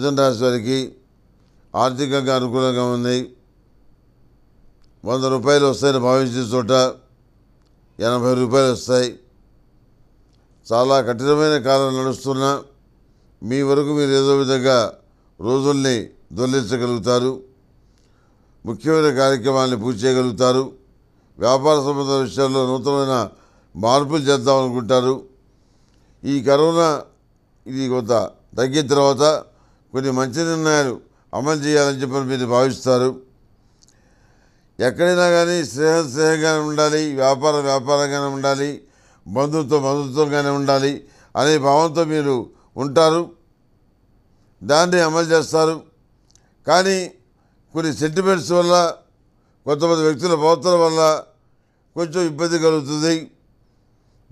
మిథున రాశి వారికి ఆర్థికంగా అనుకూలంగా ఉంది వంద రూపాయలు వస్తాయని భావించిన చోట ఎనభై రూపాయలు వస్తాయి చాలా కఠినమైన కాలం నడుస్తున్నా మీ వరకు మీరు ఏదో విధంగా రోజుల్ని దొల్లించగలుగుతారు ముఖ్యమైన కార్యక్రమాన్ని పూర్తి చేయగలుగుతారు వ్యాపార సంబంధ విషయాల్లో నూతనమైన మార్పులు చేద్దామనుకుంటారు ఈ కరోనా ఇది కొంత తగ్గిన తర్వాత కొన్ని మంచి నిర్ణయాలు అమలు చేయాలని చెప్పి మీరు భావిస్తారు ఎక్కడైనా కానీ స్నేహ స్నేహంగానే ఉండాలి వ్యాపారం వ్యాపారంగానే ఉండాలి బంధుత్వం బంధుత్వంగానే ఉండాలి అనే భావంతో మీరు ఉంటారు దాన్ని అమలు చేస్తారు కానీ కొన్ని సెంటిమెంట్స్ వల్ల కొంతమంది వ్యక్తుల ప్రవర్తన వల్ల కొంచెం ఇబ్బంది కలుగుతుంది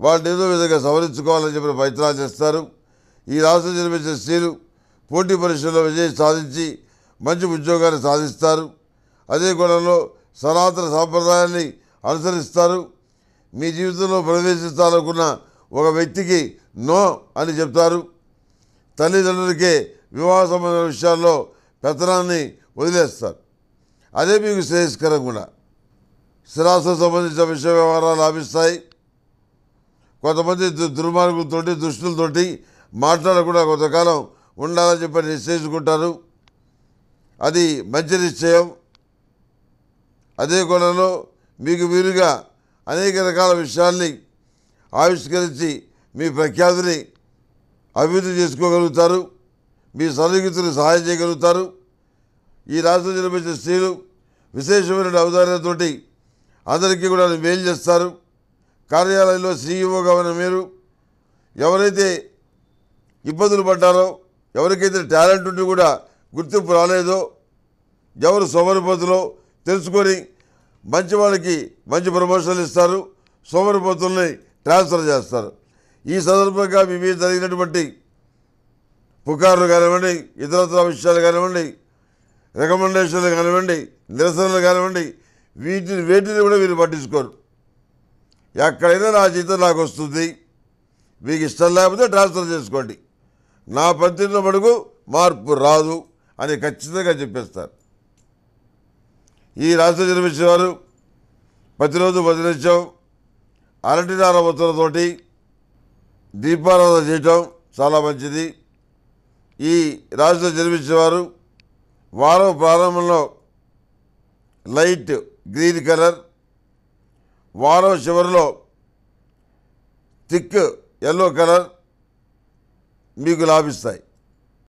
వాటిని ఏదో విధంగా సవరించుకోవాలని చెప్పిన ప్రయత్నాలు చేస్తారు ఈ రాష్ట్రం జన్మించిన స్త్రీలు పోటీ పరీక్షల్లో విజయం సాధించి మంచి ఉద్యోగాన్ని సాధిస్తారు అదే కోణంలో సనాతన సాంప్రదాయాన్ని అనుసరిస్తారు మీ జీవితంలో ప్రవేశించాలనుకున్న ఒక వ్యక్తికి నో అని చెప్తారు తల్లిదండ్రులకే వివాహ సంబంధమైన విషయాల్లో పెత్తనాన్ని వదిలేస్తారు అదే మీకు శ్రేయస్కరం కూడా స్థిరాస్తు సంబంధించిన విషయ వ్యవహారాలు లాభిస్తాయి కొంతమంది దుర్మార్గులతోటి దుష్టులతోటి మాట్లాడకుండా కొంతకాలం ఉండాలని చెప్పి నిశ్చయించుకుంటారు అది మంచి నిశ్చయం అదే కోణంలో మీకు వీలుగా అనేక రకాల విషయాల్ని ఆవిష్కరించి మీ ప్రఖ్యాతిని అభివృద్ధి చేసుకోగలుగుతారు మీ సన్నిహితులు సహాయం చేయగలుగుతారు ఈ రాష్ట్రం నిర్మించిన స్త్రీలు విశేషమైన అవధారణతోటి అందరికీ కూడా మేలు చేస్తారు కార్యాలయంలో సీఈఓగా ఉన్న మీరు ఎవరైతే ఇబ్బందులు పడ్డారో ఎవరికైతే టాలెంట్ ఉండి కూడా గుర్తింపు రాలేదో ఎవరు సోమరిపోతులో తెలుసుకొని మంచి వాళ్ళకి మంచి ప్రమోషన్లు ఇస్తారు సోమరిపోతుల్ని ట్రాన్స్ఫర్ చేస్తారు ఈ సందర్భంగా మీ మీద జరిగినటువంటి పుకార్లు కానివ్వండి ఇతరత్ర విషయాలు కానివ్వండి రికమెండేషన్లు కానివ్వండి నిరసనలు కానివ్వండి వీటిని వేటిని కూడా మీరు పట్టించుకోరు ఎక్కడైనా నా జీతం నాకు వస్తుంది మీకు ఇష్టం లేకపోతే ట్రాన్స్ఫర్ చేసుకోండి నా పద్ధతిలో మడుగు మార్పు రాదు అని ఖచ్చితంగా చెప్పేస్తారు ఈ రాష్ట్ర వారు ప్రతిరోజు పది నిమిషం అరటినార ఒత్తులతోటి దీపారాధన చేయటం చాలా మంచిది ఈ జన్మించిన వారు వారం ప్రారంభంలో లైట్ గ్రీన్ కలర్ వారం చివరిలో థిక్ ఎల్లో కలర్ మీకు లాభిస్తాయి